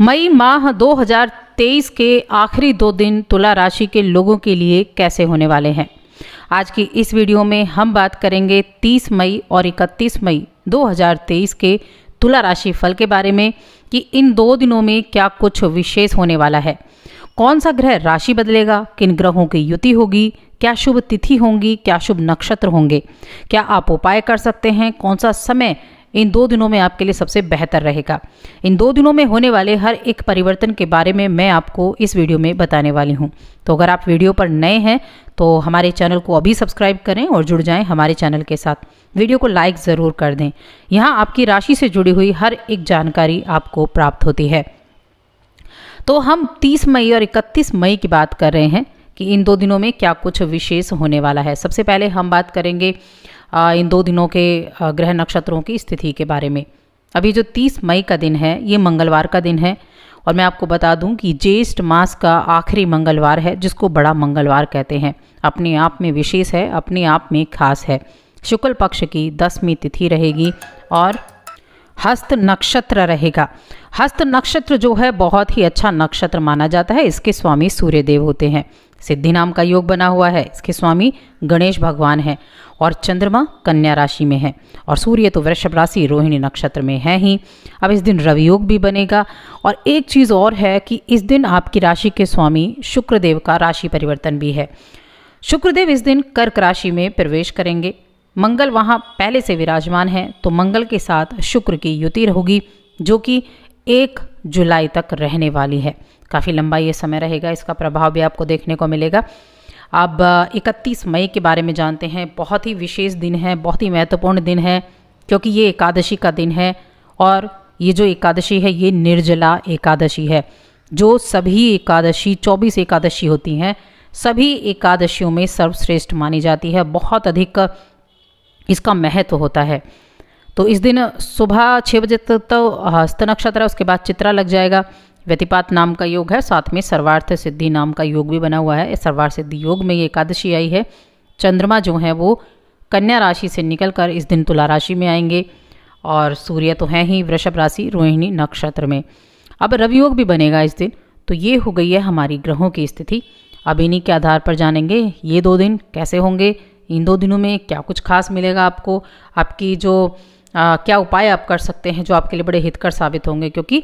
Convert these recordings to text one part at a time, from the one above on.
मई माह 2023 के आखिरी दो दिन तुला राशि के लोगों के लिए कैसे होने वाले हैं आज की इस वीडियो में हम बात करेंगे 30 मई और 31 मई 2023 के तुला राशि फल के बारे में कि इन दो दिनों में क्या कुछ विशेष होने वाला है कौन सा ग्रह राशि बदलेगा किन ग्रहों की युति होगी क्या शुभ तिथि होंगी क्या शुभ नक्षत्र होंगे क्या आप उपाय कर सकते हैं कौन सा समय इन दो दिनों में आपके लिए सबसे बेहतर रहेगा इन दो दिनों में होने वाले हर एक परिवर्तन के बारे में मैं आपको इस वीडियो में बताने वाली हूँ तो अगर आप वीडियो पर नए हैं तो हमारे चैनल को अभी सब्सक्राइब करें और जुड़ जाएं हमारे चैनल के साथ वीडियो को लाइक ज़रूर कर दें यहाँ आपकी राशि से जुड़ी हुई हर एक जानकारी आपको प्राप्त होती है तो हम 30 मई और 31 मई की बात कर रहे हैं कि इन दो दिनों में क्या कुछ विशेष होने वाला है सबसे पहले हम बात करेंगे इन दो दिनों के ग्रह नक्षत्रों की स्थिति के बारे में अभी जो 30 मई का दिन है ये मंगलवार का दिन है और मैं आपको बता दूं कि ज्येष्ठ मास का आखिरी मंगलवार है जिसको बड़ा मंगलवार कहते हैं अपने आप में विशेष है अपने आप में खास है शुक्ल पक्ष की दसवीं तिथि रहेगी और हस्त नक्षत्र रहेगा हस्त नक्षत्र जो है बहुत ही अच्छा नक्षत्र माना जाता है इसके स्वामी सूर्यदेव होते हैं सिद्धि नाम का योग बना हुआ है इसके स्वामी गणेश भगवान हैं और चंद्रमा कन्या राशि में है और सूर्य तो वृषभ राशि रोहिणी नक्षत्र में है ही अब इस दिन रवि योग भी बनेगा और एक चीज़ और है कि इस दिन आपकी राशि के स्वामी शुक्रदेव का राशि परिवर्तन भी है शुक्रदेव इस दिन कर्क राशि में प्रवेश करेंगे मंगल वहाँ पहले से विराजमान है तो मंगल के साथ शुक्र की युति होगी जो कि एक जुलाई तक रहने वाली है काफ़ी लंबा ये समय रहेगा इसका प्रभाव भी आपको देखने को मिलेगा अब 31 मई के बारे में जानते हैं बहुत ही विशेष दिन है बहुत ही महत्वपूर्ण दिन है क्योंकि ये एकादशी का दिन है और ये जो एकादशी है ये निर्जला एकादशी है जो सभी एकादशी 24 एकादशी होती हैं सभी एकादशियों में सर्वश्रेष्ठ मानी जाती है बहुत अधिक इसका महत्व होता है तो इस दिन सुबह छः बजे तक तो हस्त नक्षत्र है उसके बाद चित्रा लग जाएगा व्यतिपात नाम का योग है साथ में सर्वार्थ सिद्धि नाम का योग भी बना हुआ है सर्वार्थ सिद्धि योग में ये एकादशी आई है चंद्रमा जो है वो कन्या राशि से निकल कर इस दिन तुला राशि में आएंगे और सूर्य तो हैं ही वृषभ राशि रोहिणी नक्षत्र में अब रवियोग भी बनेगा इस दिन तो ये हो गई है हमारी ग्रहों की स्थिति अब इन्हीं के आधार पर जानेंगे ये दो दिन कैसे होंगे इन दो दिनों में क्या कुछ खास मिलेगा आपको आपकी जो आ, क्या उपाय आप कर सकते हैं जो आपके लिए बड़े हितकर साबित होंगे क्योंकि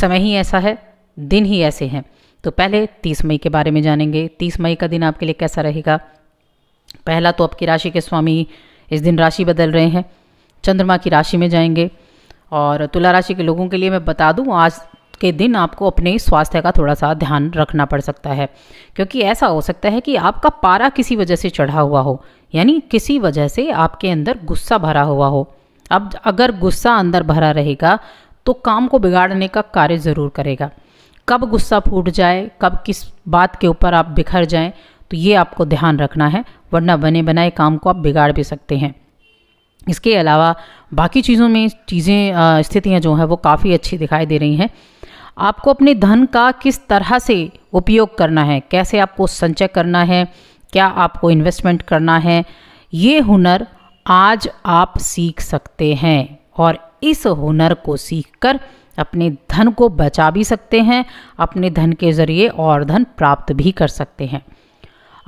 समय ही ऐसा है दिन ही ऐसे हैं तो पहले तीस मई के बारे में जानेंगे तीस मई का दिन आपके लिए कैसा रहेगा पहला तो आपकी राशि के स्वामी इस दिन राशि बदल रहे हैं चंद्रमा की राशि में जाएंगे और तुला राशि के लोगों के लिए मैं बता दूं आज के दिन आपको अपने स्वास्थ्य का थोड़ा सा ध्यान रखना पड़ सकता है क्योंकि ऐसा हो सकता है कि आपका पारा किसी वजह से चढ़ा हुआ हो यानी किसी वजह से आपके अंदर गुस्सा भरा हुआ हो अब अगर गुस्सा अंदर भरा रहेगा तो काम को बिगाड़ने का कार्य ज़रूर करेगा कब गुस्सा फूट जाए कब किस बात के ऊपर आप बिखर जाएं तो ये आपको ध्यान रखना है वरना बने बनाए काम को आप बिगाड़ भी सकते हैं इसके अलावा बाकी चीज़ों में चीज़ें स्थितियाँ जो हैं वो काफ़ी अच्छी दिखाई दे रही हैं आपको अपने धन का किस तरह से उपयोग करना है कैसे आपको संचय करना है क्या आपको इन्वेस्टमेंट करना है ये हुनर आज आप सीख सकते हैं और इस हुनर को सीखकर अपने धन को बचा भी सकते हैं अपने धन के जरिए और धन प्राप्त भी कर सकते हैं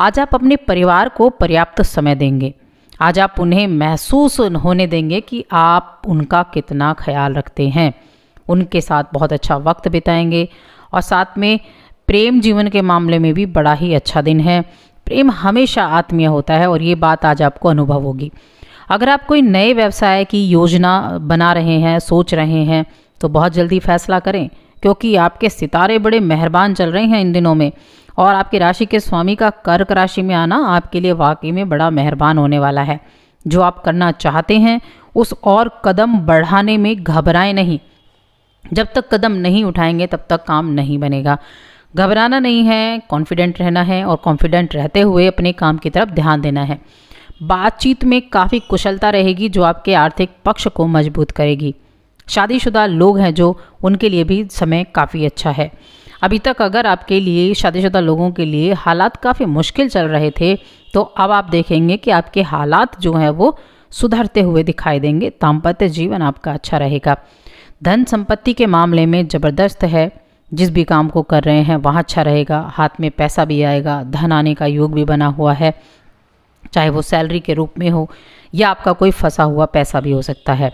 आज आप अपने परिवार को पर्याप्त समय देंगे आज आप उन्हें महसूस होने देंगे कि आप उनका कितना ख्याल रखते हैं उनके साथ बहुत अच्छा वक्त बिताएंगे और साथ में प्रेम जीवन के मामले में भी बड़ा ही अच्छा दिन है प्रेम हमेशा आत्मीय होता है और ये बात आज आपको अनुभव होगी अगर आप कोई नए व्यवसाय की योजना बना रहे हैं सोच रहे हैं तो बहुत जल्दी फैसला करें क्योंकि आपके सितारे बड़े मेहरबान चल रहे हैं इन दिनों में और आपकी राशि के स्वामी का कर्क राशि में आना आपके लिए वाकई में बड़ा मेहरबान होने वाला है जो आप करना चाहते हैं उस और कदम बढ़ाने में घबराएं नहीं जब तक कदम नहीं उठाएंगे तब तक काम नहीं बनेगा घबराना नहीं है कॉन्फिडेंट रहना है और कॉन्फिडेंट रहते हुए अपने काम की तरफ ध्यान देना है बातचीत में काफ़ी कुशलता रहेगी जो आपके आर्थिक पक्ष को मजबूत करेगी शादीशुदा लोग हैं जो उनके लिए भी समय काफ़ी अच्छा है अभी तक अगर आपके लिए शादीशुदा लोगों के लिए हालात काफ़ी मुश्किल चल रहे थे तो अब आप देखेंगे कि आपके हालात जो हैं वो सुधरते हुए दिखाई देंगे दाम्पत्य जीवन आपका अच्छा रहेगा धन संपत्ति के मामले में ज़बरदस्त है जिस भी काम को कर रहे हैं वहाँ अच्छा रहेगा हाथ में पैसा भी आएगा धन आने का योग भी बना हुआ है चाहे वो सैलरी के रूप में हो या आपका कोई फंसा हुआ पैसा भी हो सकता है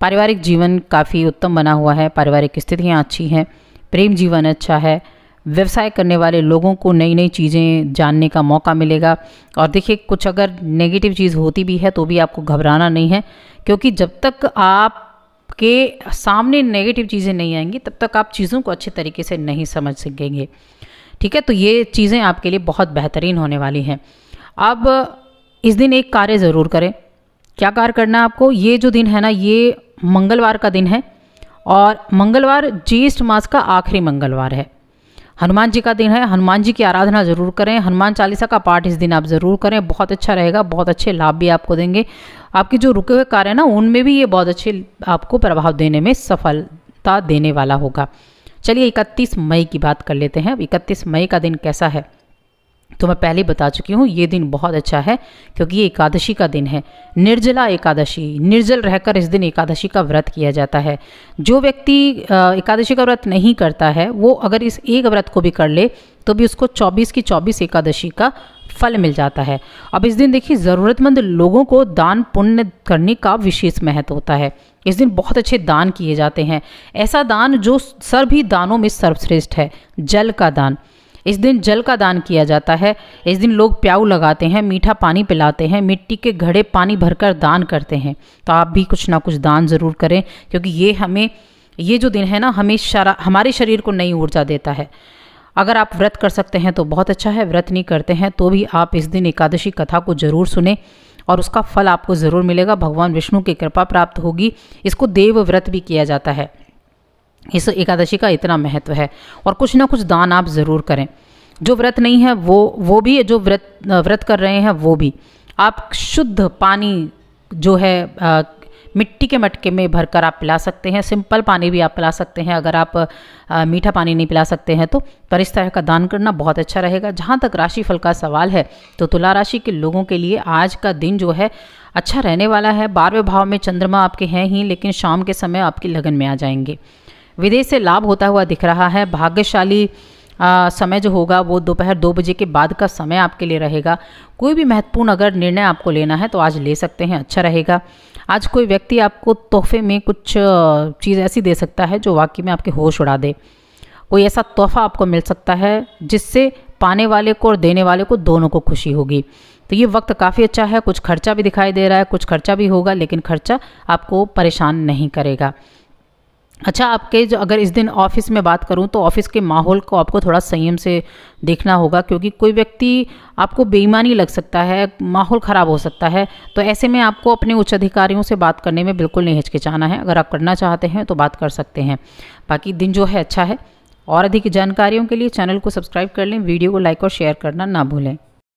पारिवारिक जीवन काफ़ी उत्तम बना हुआ है पारिवारिक स्थितियाँ अच्छी हैं प्रेम जीवन अच्छा है व्यवसाय करने वाले लोगों को नई नई चीज़ें जानने का मौका मिलेगा और देखिए कुछ अगर नेगेटिव चीज़ होती भी है तो भी आपको घबराना नहीं है क्योंकि जब तक आप के सामने नेगेटिव चीज़ें नहीं आएंगी तब तक आप चीज़ों को अच्छे तरीके से नहीं समझ सकेंगे ठीक है तो ये चीज़ें आपके लिए बहुत बेहतरीन होने वाली हैं अब इस दिन एक कार्य ज़रूर करें क्या कार्य करना है आपको ये जो दिन है ना ये मंगलवार का दिन है और मंगलवार ज्येष्ठ मास का आखिरी मंगलवार है हनुमान जी का दिन है हनुमान जी की आराधना ज़रूर करें हनुमान चालीसा का पाठ इस दिन आप ज़रूर करें बहुत अच्छा रहेगा बहुत अच्छे लाभ भी आपको देंगे आपके जो रुके हुए कार्य हैं ना उनमें भी ये बहुत अच्छे आपको प्रभाव देने में सफलता देने वाला होगा चलिए इकतीस मई की बात कर लेते हैं अब इकतीस मई का दिन कैसा है तो मैं पहले बता चुकी हूँ ये दिन बहुत अच्छा है क्योंकि ये एकादशी का दिन है निर्जला एकादशी निर्जल रहकर इस दिन एकादशी का व्रत किया जाता है जो व्यक्ति एकादशी का व्रत नहीं करता है वो अगर इस एक व्रत को भी कर ले तो भी उसको 24 की 24 एकादशी का फल मिल जाता है अब इस दिन देखिए ज़रूरतमंद लोगों को दान पुण्य करने का विशेष महत्व होता है इस दिन बहुत अच्छे दान किए जाते हैं ऐसा दान जो सभी दानों में सर्वश्रेष्ठ है जल का दान इस दिन जल का दान किया जाता है इस दिन लोग प्याऊ लगाते हैं मीठा पानी पिलाते हैं मिट्टी के घड़े पानी भरकर दान करते हैं तो आप भी कुछ ना कुछ दान ज़रूर करें क्योंकि ये हमें ये जो दिन है ना हमें शरा हमारे शरीर को नई ऊर्जा देता है अगर आप व्रत कर सकते हैं तो बहुत अच्छा है व्रत नहीं करते हैं तो भी आप इस दिन एकादशी कथा को जरूर सुने और उसका फल आपको ज़रूर मिलेगा भगवान विष्णु की कृपा प्राप्त होगी इसको देव व्रत भी किया जाता है इस एकादशी का इतना महत्व है और कुछ ना कुछ दान आप ज़रूर करें जो व्रत नहीं है वो वो भी जो व्रत व्रत कर रहे हैं वो भी आप शुद्ध पानी जो है आ, मिट्टी के मटके में भरकर आप पिला सकते हैं सिंपल पानी भी आप पिला सकते हैं अगर आप आ, मीठा पानी नहीं पिला सकते हैं तो पर इस तरह का दान करना बहुत अच्छा रहेगा जहाँ तक राशि फल का सवाल है तो तुला राशि के लोगों के लिए आज का दिन जो है अच्छा रहने वाला है बारहवें भाव में चंद्रमा आपके हैं ही लेकिन शाम के समय आपकी लगन में आ जाएंगे विदेश से लाभ होता हुआ दिख रहा है भाग्यशाली आ, समय जो होगा वो दोपहर दो बजे के बाद का समय आपके लिए रहेगा कोई भी महत्वपूर्ण अगर निर्णय आपको लेना है तो आज ले सकते हैं अच्छा रहेगा आज कोई व्यक्ति आपको तोहफे में कुछ चीज़ ऐसी दे सकता है जो वाकई में आपके होश उड़ा दे कोई ऐसा तोहफा आपको मिल सकता है जिससे पाने वाले को और देने वाले को दोनों को खुशी होगी तो ये वक्त काफ़ी अच्छा है कुछ खर्चा भी दिखाई दे रहा है कुछ खर्चा भी होगा लेकिन खर्चा आपको परेशान नहीं करेगा अच्छा आपके जो अगर इस दिन ऑफिस में बात करूं तो ऑफिस के माहौल को आपको थोड़ा संयम से देखना होगा क्योंकि कोई व्यक्ति आपको बेईमानी लग सकता है माहौल ख़राब हो सकता है तो ऐसे में आपको अपने उच्च अधिकारियों से बात करने में बिल्कुल नहीं हिचकिचाना है अगर आप करना चाहते हैं तो बात कर सकते हैं बाकी दिन जो है अच्छा है और अधिक जानकारियों के लिए चैनल को सब्सक्राइब कर लें वीडियो को लाइक और शेयर करना ना भूलें